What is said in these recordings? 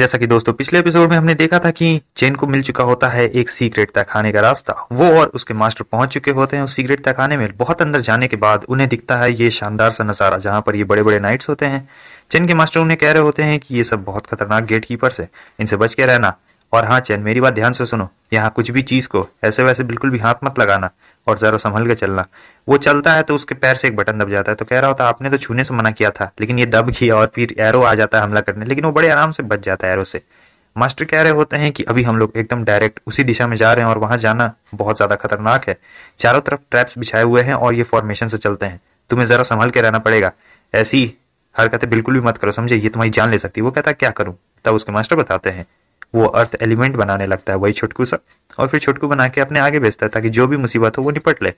जैसा कि दोस्तों पिछले एपिसोड में हमने देखा था कि चेन को मिल चुका होता है एक सीक्रेट खाने का रास्ता वो और उसके मास्टर पहुंच चुके होते हैं उस सीक्रेट खाने में बहुत अंदर जाने के बाद उन्हें दिखता है ये शानदार सा नजारा जहां पर ये बड़े बड़े नाइट्स होते हैं चेन के मास्टर उन्हें कह रहे होते हैं कि ये सब बहुत खतरनाक गेट कीपर्स है इनसे बच के रहना और हाँ चैन मेरी बात ध्यान से सुनो यहाँ कुछ भी चीज को ऐसे वैसे बिल्कुल भी हाथ मत लगाना और जरा संभल के चलना वो चलता है तो उसके पैर से एक बटन दब जाता है तो कह रहा होता आपने तो छूने से मना किया था लेकिन ये दब गया और फिर एरो आ जाता है हमला करने लेकिन वो बड़े आराम से बच जाता है एरो से मास्टर कह रहे होते हैं कि अभी हम लोग एकदम डायरेक्ट उसी दिशा में जा रहे हैं और वहां जाना बहुत ज्यादा खतरनाक है चारों तरफ ट्रैप्स बिछाए हुए हैं और ये फॉर्मेशन से चलते हैं तुम्हें जरा संभल के रहना पड़ेगा ऐसी हरकतें बिल्कुल भी मत करो समझे ये तुम्हारी जान ले सकती है वो कहता है क्या करूं तब उसके मास्टर बताते हैं वो अर्थ एलिमेंट बनाने लगता है वही छोटकू सा और फिर छोटकू बना के अपने आगे भेजता है ताकि जो भी मुसीबत हो वो निपट ले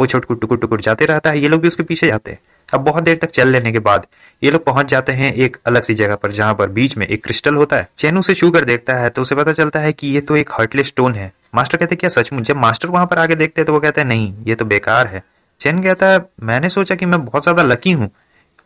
वो छोटकू टुकुर टुकुर जाते रहता है ये लोग भी उसके पीछे जाते हैं अब बहुत देर तक चल लेने के बाद ये लोग पहुंच जाते हैं एक अलग सी जगह पर जहां पर बीच में एक क्रिस्टल होता है चैनू से कर देखता है तो उसे पता चलता है कि ये तो एक हर्टलेस स्टोन है मास्टर कहते हैं क्या सचमुच जब मास्टर वहां पर आगे देखते हैं तो वो कहते हैं नहीं ये तो बेकार है चैन कहता है मैंने सोचा कि मैं बहुत ज्यादा लकी हूँ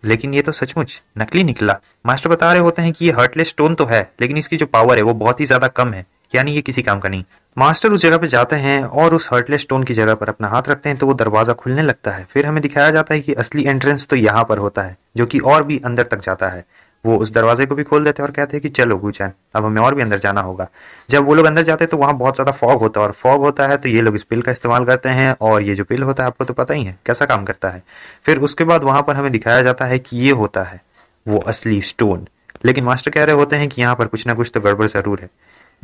लेकिन ये तो सचमुच नकली निकला मास्टर बता रहे होते हैं कि ये हर्टलेस स्टोन तो है लेकिन इसकी जो पावर है वो बहुत ही ज्यादा कम है यानी ये किसी काम का नहीं मास्टर उस जगह पे जाते हैं और उस हर्टलेस स्टोन की जगह पर अपना हाथ रखते हैं तो वो दरवाजा खुलने लगता है फिर हमें दिखाया जाता है कि असली एंट्रेंस तो यहाँ पर होता है जो कि और भी अंदर तक जाता है वो उस दरवाजे को भी खोल देते और कहते हैं कि चलो गुचैन अब हमें और भी अंदर जाना होगा जब वो लोग अंदर जाते तो वहां बहुत ज़्यादा फॉग होता है और फॉग होता है तो ये लोग इस पिल का इस्तेमाल करते हैं और ये जो पिल होता है आपको तो पता ही है कैसा काम करता है फिर उसके बाद वहां पर हमें दिखाया जाता है कि ये होता है वो असली स्टोन लेकिन मास्टर कह रहे होते हैं कि यहाँ पर कुछ ना कुछ तो गड़बड़ ज़रूर है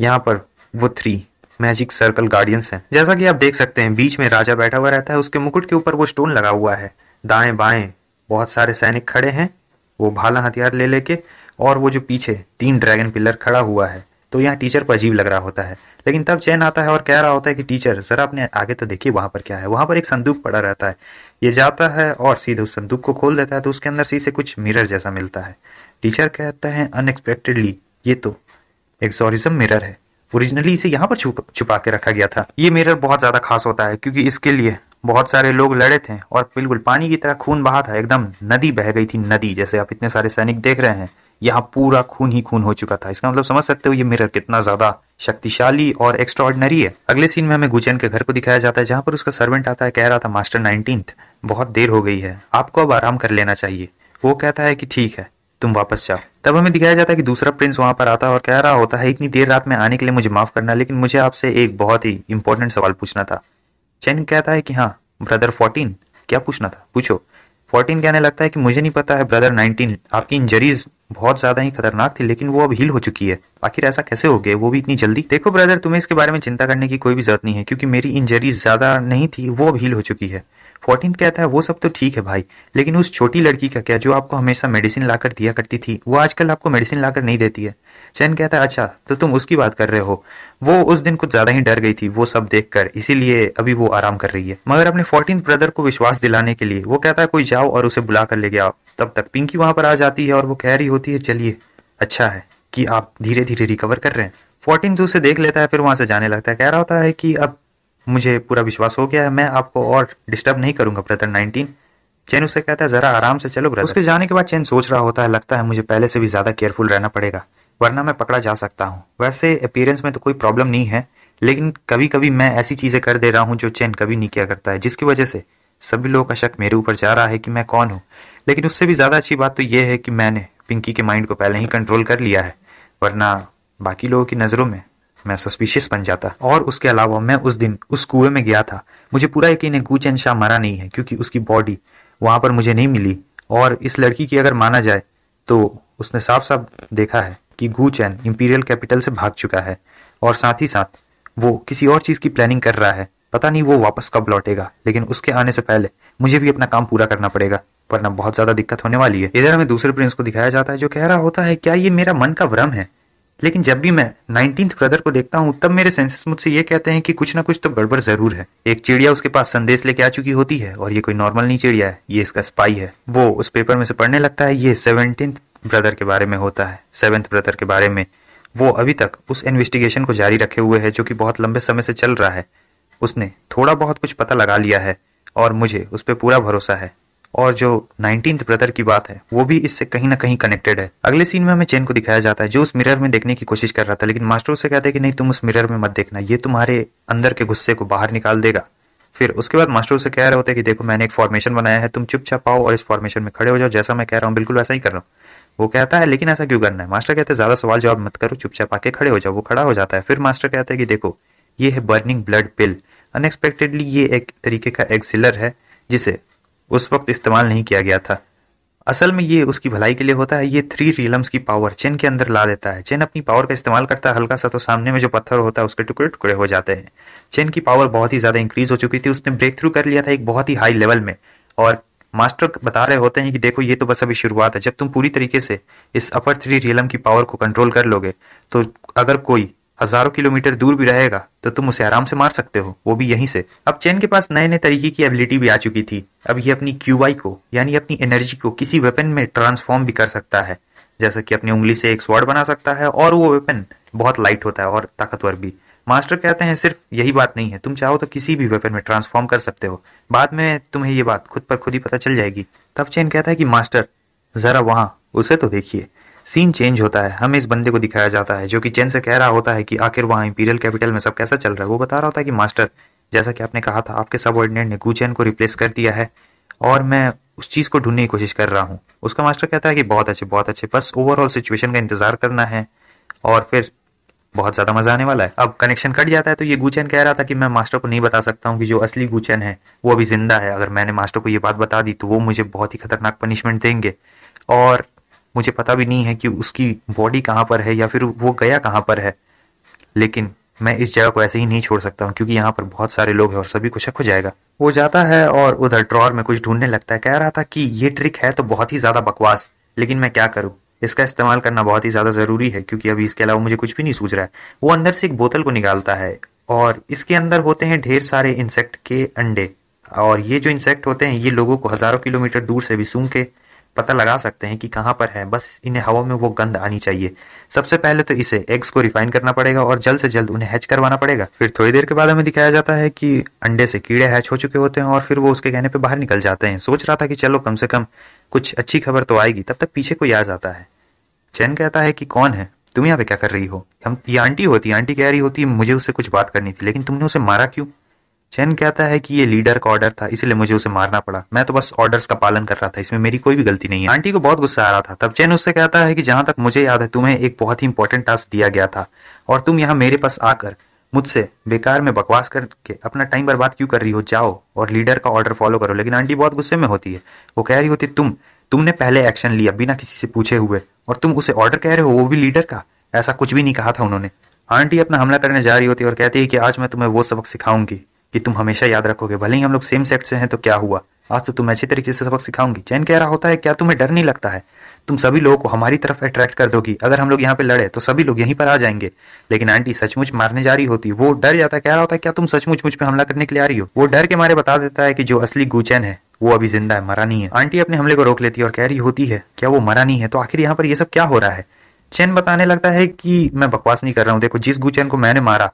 यहाँ पर वो थ्री मैजिक सर्कल गार्डियंस हैं जैसा कि आप देख सकते हैं बीच में राजा बैठा हुआ रहता है उसके मुकुट के ऊपर वो स्टोन लगा हुआ है दाएं बाएं बहुत सारे सैनिक खड़े हैं वो भाला हथियार ले लेके और वो जो पीछे तीन ड्रैगन पिलर खड़ा हुआ है तो यहाँ टीचर को अजीब लग रहा होता है लेकिन तब चैन आता है और कह रहा होता है कि टीचर सर आपने आगे तो देखिए वहां पर क्या है वहां पर एक संदूक पड़ा रहता है ये जाता है और सीधे उस संदूक को खोल देता है तो उसके अंदर सी से कुछ मिरर जैसा मिलता है टीचर कहता है अनएक्सपेक्टेडली ये तो एक्सोरिज्म मिरर है ओरिजिनली इसे यहाँ पर छुप छुपा के रखा गया था ये मिरर बहुत ज्यादा खास होता है क्योंकि इसके लिए बहुत सारे लोग लड़े थे और बिल्कुल पानी की तरह खून बहा था एकदम नदी बह गई थी नदी जैसे आप इतने सारे सैनिक देख रहे हैं यहाँ पूरा खून ही खून हो चुका था इसका मतलब समझ सकते हो ये मिरर कितना ज्यादा शक्तिशाली और एक्स्ट्रॉर्डनरी है अगले सीन में हमें गुजन के घर को दिखाया जाता है जहाँ पर उसका सर्वेंट आता है कह रहा था मास्टर नाइनटीन बहुत देर हो गई है आपको अब आराम कर लेना चाहिए वो कहता है कि ठीक है तुम वापस जाओ तब हमें दिखाया जाता है कि दूसरा प्रिंस वहां पर आता है और कह रहा होता है इतनी देर रात में आने के लिए मुझे माफ करना लेकिन मुझे आपसे एक बहुत ही इंपॉर्टेंट सवाल पूछना था चैन कहता है कि हाँ ब्रदर फोर्टीन क्या पूछना था पूछो फोर्टीन कहने लगता है कि मुझे नहीं पता है ब्रदर नाइनटीन आपकी इंजरीज बहुत ज्यादा ही खतरनाक थी लेकिन वो अब हील हो चुकी है आखिर ऐसा कैसे हो गया वो भी इतनी जल्दी देखो ब्रदर तुम्हें इसके बारे में चिंता करने की कोई भी जरूरत नहीं है क्योंकि मेरी इंजरीज ज्यादा नहीं थी वो अब हील हो चुकी है फोर्टीन कहता है वो सब तो ठीक है भाई लेकिन उस छोटी लड़की का क्या जो आपको हमेशा मेडिसिन लाकर दिया करती थी वो आजकल आपको मेडिसिन लाकर नहीं देती है चैन कहता है अच्छा तो तुम उसकी बात कर रहे हो वो उस दिन कुछ ज्यादा ही डर गई थी वो सब देख कर इसीलिए अभी वो आराम कर रही है मगर अपने फोर्टीन ब्रदर को विश्वास दिलाने के लिए वो कहता है कोई जाओ और उसे बुला कर ले गया तब तक पिंकी वहां पर आ जाती है और वो कह रही होती है चलिए अच्छा है कि आप धीरे धीरे रिकवर कर रहे हैं फोर्टीन उसे देख लेता है फिर वहां से जाने लगता है कह रहा होता है कि अब मुझे पूरा विश्वास हो गया है मैं आपको और डिस्टर्ब नहीं करूंगा ब्रदर नाइनटीन चैन उसे कहता है जरा आराम से चलो ब्रदर उसके जाने के बाद चैन सोच रहा होता है लगता है मुझे पहले से भी ज्यादा केयरफुल रहना पड़ेगा वरना मैं पकड़ा जा सकता हूँ वैसे अपीयरेंस में तो कोई प्रॉब्लम नहीं है लेकिन कभी कभी मैं ऐसी चीज़ें कर दे रहा हूँ जो चैन कभी नहीं किया करता है जिसकी वजह से सभी लोगों का शक मेरे ऊपर जा रहा है कि मैं कौन हूँ लेकिन उससे भी ज़्यादा अच्छी बात तो यह है कि मैंने पिंकी के माइंड को पहले ही कंट्रोल कर लिया है वरना बाकी लोगों की नज़रों में मैं सस्पिशियस बन जाता और उसके अलावा मैं उस दिन उस कुएं में गया था मुझे पूरा यकीन है गुचैन शाह मरा नहीं है क्योंकि उसकी बॉडी वहां पर मुझे नहीं मिली और इस लड़की की अगर माना जाए तो उसने साफ साफ देखा है कि गु चैन इंपीरियल कैपिटल से भाग चुका है और साथ ही साथ वो किसी और चीज की प्लानिंग कर रहा है पता नहीं वो वापस कब लौटेगा लेकिन उसके आने से पहले मुझे भी अपना काम पूरा करना पड़ेगा वरना बहुत ज्यादा दिक्कत होने वाली है इधर हमें दूसरे प्रिंस को दिखाया जाता है जो कह रहा होता है क्या ये मेरा मन का भ्रम है लेकिन जब भी मैं नाइनटीन ब्रदर को देखता हूँ तब मेरे सेंसेस मुझसे ये कहते हैं कि कुछ ना कुछ तो गड़बड़ जरूर है एक चिड़िया उसके पास संदेश लेके आ चुकी होती है और ये कोई नॉर्मल नहीं चिड़िया है ये इसका स्पाई है वो उस पेपर में से पढ़ने लगता है ये सेवनटीन ब्रदर के बारे में होता है सेवेंथ ब्रदर के बारे में वो अभी तक उस इन्वेस्टिगेशन को जारी रखे हुए है जो कि बहुत लंबे समय से चल रहा है उसने थोड़ा बहुत कुछ पता लगा लिया है और मुझे उस पर पूरा भरोसा है और जो नाइनटीन ब्रदर की बात है वो भी इससे कहीं ना कहीं कनेक्टेड है अगले सीन में हमें चेन को दिखाया जाता है जो उस मिरर में देखने की कोशिश कर रहा था लेकिन मास्टर उसे कहते हैं कि नहीं तुम उस मिरर में मत देखना ये तुम्हारे अंदर के गुस्से को बाहर निकाल देगा फिर उसके बाद मास्टर उसे कह रहे होते हैं कि देखो मैंने एक फॉर्मेशन बनाया है तुम छाप आओ और इस फॉर्मेशन में खड़े हो जाओ जैसा मैं कह रहा हूँ बिल्कुल वैसा ही कर रहा हूँ वो कहता है लेकिन ऐसा क्यों करना है मास्टर कहते हैं ज्यादा सवाल जवाब मत करो चुपचाप आके खड़े हो जाओ वो खड़ा हो जाता है फिर मास्टर कहते हैं कि देखो ये है बर्निंग ब्लड पिल अनएक्सपेक्टेडली ये एक तरीके का एक्सिलर है जिसे उस वक्त इस्तेमाल नहीं किया गया था असल में ये उसकी भलाई के लिए होता है ये थ्री रीलम्स की पावर चेन के अंदर ला देता है चेन अपनी पावर का इस्तेमाल करता है हल्का सा तो सामने में जो पत्थर होता है उसके टुकड़े टुकड़े हो जाते हैं चेन की पावर बहुत ही ज़्यादा इंक्रीज हो चुकी थी उसने ब्रेक थ्रू कर लिया था एक बहुत ही हाई लेवल में और मास्टर बता रहे होते हैं कि देखो ये तो बस अभी शुरुआत है जब तुम पूरी तरीके से इस अपर थ्री रियलम की पावर को कंट्रोल कर लोगे तो अगर कोई हजारों किलोमीटर दूर भी रहेगा तो तुम उसे आराम से मार सकते हो वो भी यहीं से अब चैन के पास नए नए तरीके की एबिलिटी भी आ चुकी थी अब ये अपनी क्यूआई को यानी अपनी एनर्जी को किसी वेपन में ट्रांसफॉर्म भी कर सकता है जैसा कि अपनी उंगली से एक स्वॉर्ड बना सकता है और वो वेपन बहुत लाइट होता है और ताकतवर भी मास्टर कहते हैं सिर्फ यही बात नहीं है तुम चाहो तो किसी भी वेपन में ट्रांसफॉर्म कर सकते हो बाद में तुम्हें ये बात खुद पर खुद ही पता चल जाएगी तब चेन कहता है कि मास्टर जरा वहां उसे तो देखिए सीन चेंज होता है हमें इस बंदे को दिखाया जाता है जो कि चेन से कह रहा होता है कि आखिर वहाँ इंपीरियल कैपिटल में सब कैसा चल रहा है वो बता रहा होता है कि मास्टर जैसा कि आपने कहा था आपके सब ऑर्डिनेट ने गुचैन को रिप्लेस कर दिया है और मैं उस चीज़ को ढूंढने की कोशिश कर रहा हूँ उसका मास्टर कहता है कि बहुत अच्छे बहुत अच्छे बस ओवरऑल सिचुएशन का इंतजार करना है और फिर बहुत ज्यादा मजा आने वाला है अब कनेक्शन कट जाता है तो ये गुचैन कह रहा था कि मैं मास्टर को नहीं बता सकता हूँ कि जो असली गुचैन है वो अभी जिंदा है अगर मैंने मास्टर को ये बात बता दी तो वो मुझे बहुत ही खतरनाक पनिशमेंट देंगे और मुझे पता भी नहीं है कि उसकी बॉडी कहाँ पर है या फिर वो गया कहाँ पर है लेकिन मैं इस जगह को ऐसे ही नहीं छोड़ सकता हूँ क्योंकि यहाँ पर बहुत सारे लोग हैं और सभी को शक हो जाएगा वो जाता है और उधर ड्रॉर में कुछ ढूंढने लगता है कह रहा था कि ये ट्रिक है तो बहुत ही ज्यादा बकवास लेकिन मैं क्या करूँ इसका इस्तेमाल करना बहुत ही ज़्यादा ज़रूरी है क्योंकि अभी इसके अलावा मुझे कुछ भी नहीं सूझ रहा है वो अंदर से एक बोतल को निकालता है और इसके अंदर होते हैं ढेर सारे इंसेक्ट के अंडे और ये जो इंसेक्ट होते हैं ये लोगों को हज़ारों किलोमीटर दूर से भी सूंघ के पता लगा सकते हैं कि कहाँ पर है बस इन्हें हवा में वो गंद आनी चाहिए सबसे पहले तो इसे एग्स को रिफाइन करना पड़ेगा और जल्द से जल्द उन्हें हैच करवाना पड़ेगा फिर थोड़ी देर के बाद हमें दिखाया जाता है कि अंडे से कीड़े हैच हो चुके होते हैं और फिर वो उसके कहने पर बाहर निकल जाते हैं सोच रहा था कि चलो कम से कम कुछ अच्छी खबर तो आएगी तब तक पीछे कोई आ जाता है चैन कहता है कि कौन है तुम यहाँ पे क्या कर रही हो हम ये आंटी होती आंटी कह रही होती मुझे उससे कुछ बात करनी थी लेकिन तुमने उसे मारा क्यों चैन कहता है कि ये लीडर का ऑर्डर था इसलिए मुझे उसे मारना पड़ा मैं तो बस ऑर्डर्स का पालन कर रहा था इसमें मेरी कोई भी गलती नहीं है आंटी को बहुत गुस्सा आ रहा था तब चैन उससे कहता है कि जहां तक मुझे याद है तुम्हें एक बहुत ही इंपॉर्टेंट टास्क दिया गया था और तुम यहाँ मेरे पास आकर मुझसे बेकार में बकवास करके अपना टाइम बर्बाद क्यों कर रही हो जाओ और लीडर का ऑर्डर फॉलो करो लेकिन आंटी बहुत गुस्से में होती है वो कह रही होती तुम तुमने पहले एक्शन लिया बिना किसी से पूछे हुए और तुम उसे ऑर्डर कह रहे हो वो भी लीडर का ऐसा कुछ भी नहीं कहा था उन्होंने आंटी अपना हमला करने जा रही होती है और कहती है कि आज मैं तुम्हें वो सबक सिखाऊंगी कि तुम हमेशा याद रखोगे भले ही हम लोग सेम सेक्ट से हैं तो क्या हुआ आज तो तुम्हें अच्छे तरीके से सबक सिखाऊंगी चैन कह रहा होता है क्या तुम्हें डर नहीं लगता है तुम सभी लोगों को हमारी तरफ अट्रैक्ट कर दोगी अगर हम लोग यहाँ पे लड़े तो सभी लोग यहीं पर आ जाएंगे लेकिन आंटी सचमुच मारने जा रही होती वो डर जाता है कह रहा होता है क्या तुम सचमुच मुझ पर हमला करने के लिए आ रही हो वो डर के मारे बता देता है कि जो असली गुचैन है वो अभी जिंदा है मरा नहीं है आंटी अपने हमले को रोक लेती है और कह रही होती है क्या वो मरा नहीं है तो आखिर यहाँ पर ये सब क्या हो रहा है चैन बताने लगता है कि मैं बकवास नहीं कर रहा हूँ देखो जिस गुचैन को मैंने मारा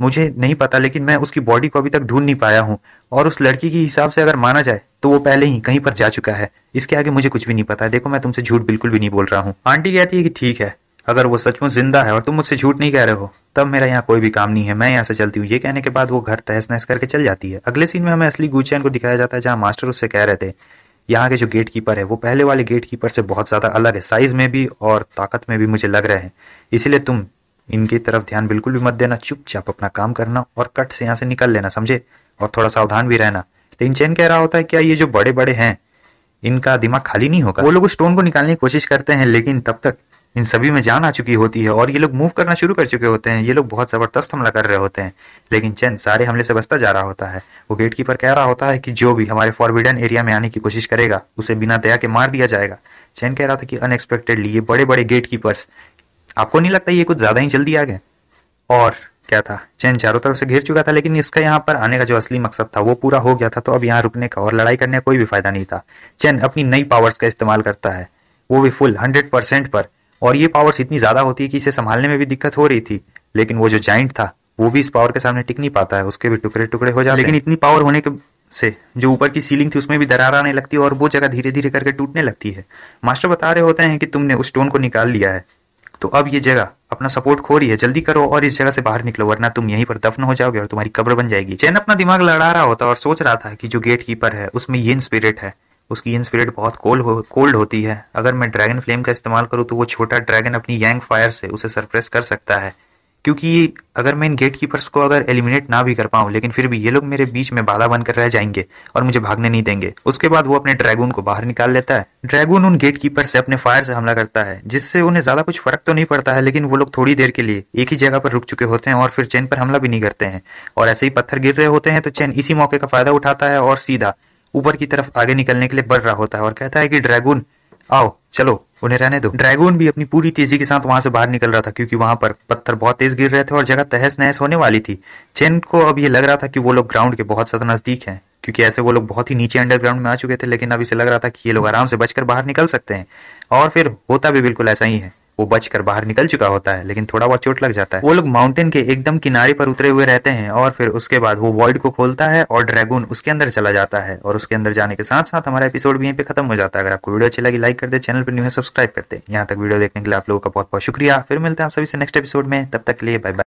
मुझे नहीं पता लेकिन मैं उसकी बॉडी को अभी तक ढूंढ नहीं पाया हूँ और उस लड़की के हिसाब से अगर माना जाए तो वो पहले ही कहीं पर जा चुका है इसके आगे मुझे कुछ भी नहीं पता है देखो मैं तुमसे झूठ बिल्कुल भी नहीं बोल रहा हूँ आंटी कहती है कि ठीक है अगर वो सचमुच जिंदा है और तुम मुझसे झूठ नहीं कह रहे हो तब मेरा यहाँ कोई भी काम नहीं है मैं यहाँ से चलती हूँ ये कहने के बाद वो घर तहस नहस करके चल जाती है अगले सीन में हमें असली गुचैन को दिखाया जाता है जहाँ मास्टर उससे कह रहे थे यहाँ के जो गेट कीपर है वो पहले वाले गेट कीपर से बहुत ज़्यादा अलग है साइज में भी और ताकत में भी मुझे लग रहे हैं इसीलिए तुम इनकी तरफ ध्यान बिल्कुल भी मत देना चुपचाप अपना काम करना और कट से यहाँ से निकल लेना समझे और थोड़ा सावधान भी रहना लेकिन चैन कह रहा होता है क्या ये जो बड़े बड़े हैं इनका दिमाग खाली नहीं होगा वो लोग स्टोन को निकालने की कोशिश करते हैं लेकिन तब तक इन सभी में जान आ चुकी होती है और ये लोग मूव करना शुरू कर चुके होते हैं ये लोग बहुत ज़बरदस्त हमला कर रहे होते हैं लेकिन चैन सारे हमले से बचता जा रहा होता है वो गेट कीपर कह रहा होता है कि जो भी हमारे फॉरविडन एरिया में आने की कोशिश करेगा उसे बिना दया के मार दिया जाएगा चैन कह रहा था कि अनएक्सपेक्टेडली ये बड़े बड़े गेट कीपर्स आपको नहीं लगता ये कुछ ज़्यादा ही जल्दी आ गए और क्या था चैन चारों तरफ से घिर चुका था लेकिन इसका यहाँ पर आने का जो असली मकसद था वो पूरा हो गया था तो अब यहाँ रुकने का और लड़ाई करने का कोई भी फायदा नहीं था चैन अपनी नई पावर्स का इस्तेमाल करता है वो भी फुल हंड्रेड परसेंट पर और ये पावर्स इतनी ज्यादा होती है कि इसे संभालने में भी दिक्कत हो रही थी लेकिन वो जो जाइंट था वो भी इस पावर के सामने टिक नहीं पाता है उसके भी टुकड़े टुकड़े हो जाते लेकिन इतनी पावर होने के से जो ऊपर की सीलिंग थी उसमें भी दरार आने लगती है और वो जगह धीरे धीरे करके टूटने लगती है मास्टर बता रहे होते हैं कि तुमने उस स्टोन को निकाल लिया है तो अब ये जगह अपना सपोर्ट खो रही है जल्दी करो और इस जगह से बाहर निकलो वरना तुम यहीं पर दफन हो जाओगे और तुम्हारी कब्र बन जाएगी चैन अपना दिमाग लड़ा रहा होता और सोच रहा था कि जो गेट कीपर है उसमें ये स्पिरिट है उसकी यंग स्पिरिट बहुत कोल्ड हो कोल्ड होती है अगर मैं ड्रैगन फ्लेम का इस्तेमाल करूँ तो वो छोटा ड्रैगन अपनी यंग फायर से उसे सरप्रेस कर सकता है क्योंकि अगर मैं इन गेट कीपर्स को अगर एलिमिनेट ना भी कर पाऊँ लेकिन फिर भी ये लोग मेरे बीच में बाधा बनकर रह जाएंगे और मुझे भागने नहीं देंगे उसके बाद वो अपने ड्रैगन को बाहर निकाल लेता है ड्रैगन उन गेट कीपर से अपने फायर से हमला करता है जिससे उन्हें ज्यादा कुछ फर्क तो नहीं पड़ता है लेकिन वो लोग थोड़ी देर के लिए एक ही जगह पर रुक चुके होते हैं और फिर चैन पर हमला भी नहीं करते हैं और ऐसे ही पत्थर गिर रहे होते हैं तो चैन इसी मौके का फायदा उठाता है और सीधा ऊपर की तरफ आगे निकलने के लिए बढ़ रहा होता है और कहता है कि ड्रैगून आओ चलो उन्हें रहने दो ड्रैगून भी अपनी पूरी तेजी के साथ वहां से बाहर निकल रहा था क्योंकि वहां पर पत्थर बहुत तेज गिर रहे थे और जगह तहस नहस होने वाली थी चेन को अब ये लग रहा था कि वो लोग ग्राउंड के बहुत ज्यादा नजदीक हैं क्योंकि ऐसे वो लोग बहुत ही नीचे अंडरग्राउंड में आ चुके थे लेकिन अब इसे लग रहा था कि ये लोग आराम से बचकर बाहर निकल सकते हैं और फिर होता भी बिल्कुल ऐसा ही है वो बचकर बाहर निकल चुका होता है लेकिन थोड़ा बहुत चोट लग जाता है वो लोग माउंटेन के एकदम किनारे पर उतरे हुए रहते हैं और फिर उसके बाद वो वॉइड को खोलता है और ड्रैगन उसके अंदर चला जाता है और उसके अंदर जाने के साथ साथ हमारा एपिसोड भी यहीं पे खत्म हो जाता है अगर आपको वीडियो अच्छी लगी लाइक कर दे चैनल पर न्यू है सब्सक्राइब करते यहाँ तक वीडियो देखने के लिए आप लोगों का बहुत बहुत शुक्रिया फिर मिलते हैं आप सभी से नेक्स्ट एपिसोड में तब तक के लिए बाय बाय